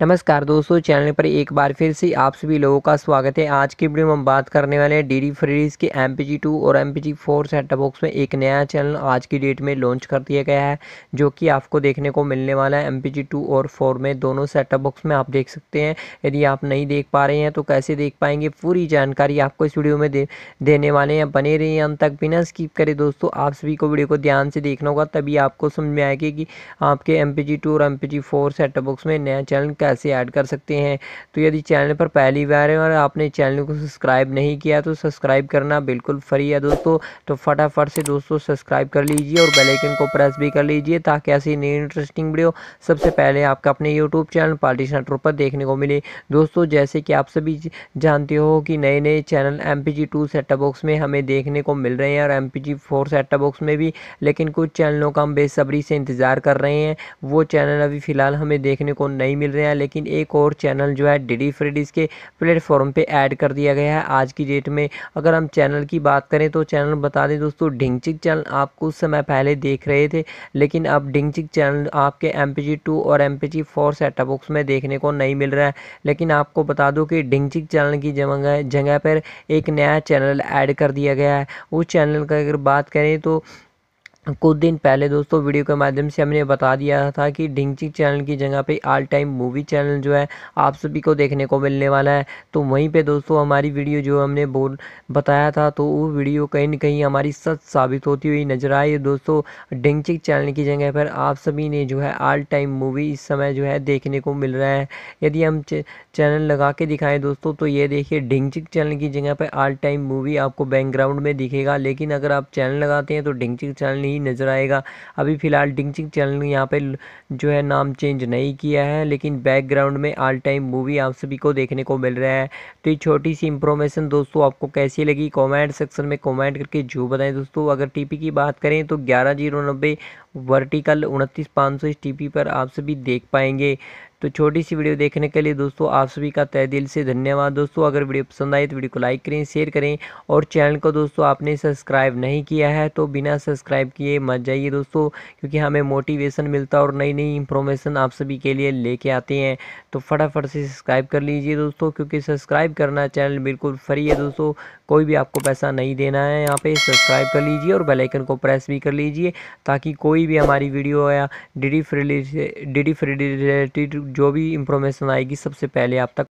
नमस्कार दोस्तों चैनल पर एक बार फिर से आप सभी लोगों का स्वागत है आज की वीडियो में हम बात करने वाले हैं डी फ्रीज के एम पी जी टू और M P G four set box में एक नया चैनल आज की डेट में लॉन्च कर दिया गया है जो कि आपको देखने को मिलने वाला है एम पी जी टू और फोर में दोनों सेट बॉक्स में आप देख सकते हैं यदि आप नहीं देख पा रहे हैं तो कैसे देख पाएंगे पूरी जानकारी आपको इस वीडियो में दे, देने वाले हैं बने रहिए अंत तक बिना स्कीप करें दोस्तों आप सभी को वीडियो को ध्यान से देखना होगा तभी आपको समझ में आएगी कि आपके एम पी जी टू और M P G four set box में नया चैनल पैसे ऐड कर सकते हैं तो यदि चैनल पर पहली बार है और आपने चैनल को सब्सक्राइब नहीं किया तो सब्सक्राइब करना बिल्कुल फ्री है दोस्तों तो फटाफट से दोस्तों सब्सक्राइब कर लीजिए और बेलाइकन को प्रेस भी कर लीजिए ताकि ऐसी नई इंटरेस्टिंग वीडियो सबसे पहले आपका अपने यूट्यूब चैनल पार्टी ट्रो पर देखने को मिले दोस्तों जैसे कि आप सभी जानते हो कि नए नए channel M P G two setup box में हमें देखने को मिल रहे हैं और M P G four setup box में भी लेकिन कुछ चैनलों का हम बेसब्री से इंतज़ार कर रहे हैं वो चैनल अभी फ़िलहाल हमें देखने को नहीं मिल रहे हैं लेकिन एक और चैनल जो है डी फ्रीडीज़ के प्लेटफॉर्म पे ऐड कर दिया गया है आज की डेट में अगर हम चैनल की बात करें तो चैनल बता दें दोस्तों ढिंगचिक चैनल आप कुछ समय पहले देख रहे थे लेकिन अब ढिंगचिक चैनल आपके एम टू और M P G setup box में देखने को नहीं मिल रहा है लेकिन आपको बता दूँ कि ढिंगचिक चैनल की जगह जगह पर एक नया चैनल ऐड कर दिया गया है उस चैनल का अगर बात करें तो कुछ दिन पहले दोस्तों वीडियो के माध्यम से हमने बता दिया था कि ढिंगचिक चैनल की जगह पे आल टाइम मूवी चैनल जो है आप सभी को देखने को मिलने वाला है तो वहीं पे दोस्तों हमारी वीडियो जो हमने बोल बताया था तो वो वीडियो कहीं ना कहीं हमारी सच साबित होती हुई नजर आई दोस्तों ढिंगचिक चैनल की जगह पर आप सभी ने जो है आल टाइम मूवी इस समय जो है देखने को मिल रहा है यदि हम चैनल लगा के दिखाएँ दोस्तों तो ये देखिए ढिंगचिक चैनल की जगह पर आल टाइम मूवी आपको बैकग्राउंड में दिखेगा लेकिन अगर आप चैनल लगाते हैं तो ढिंगचिक चैनल नहीं नहीं नज़र आएगा अभी फ़िलहाल डिंगचिंग चैनल ने यहाँ पर जो है नाम चेंज नहीं किया है लेकिन बैकग्राउंड में ऑल टाइम मूवी आप सभी को देखने को मिल रहा है तो ये छोटी सी इंफॉर्मेशन दोस्तों आपको कैसी लगी कॉमेंट सेक्शन में कॉमेंट करके जो बताएं दोस्तों अगर टीपी की बात करें तो ग्यारह जीरो नब्बे वर्टिकल उनतीस पाँच सौ इस टीपी पर आप सभी देख पाएंगे तो छोटी सी वीडियो देखने के लिए दोस्तों आप सभी का तय दिल से धन्यवाद दोस्तों अगर वीडियो पसंद आए तो वीडियो को लाइक करें शेयर करें और चैनल को दोस्तों आपने सब्सक्राइब नहीं किया है तो बिना सब्सक्राइब किए मत जाइए दोस्तों क्योंकि हमें मोटिवेशन मिलता है और नई नई इन्फॉर्मेशन आप सभी के लिए लेके आते हैं तो फटाफट से सब्सक्राइब कर लीजिए दोस्तों क्योंकि सब्सक्राइब करना चैनल बिल्कुल फ्री है दोस्तों कोई भी आपको पैसा नहीं देना है यहाँ पे सब्सक्राइब कर लीजिए और बेल आइकन को प्रेस भी कर लीजिए ताकि कोई भी हमारी वीडियो या D D free DD free related जो भी इंफॉर्मेशन आएगी सबसे पहले आप तक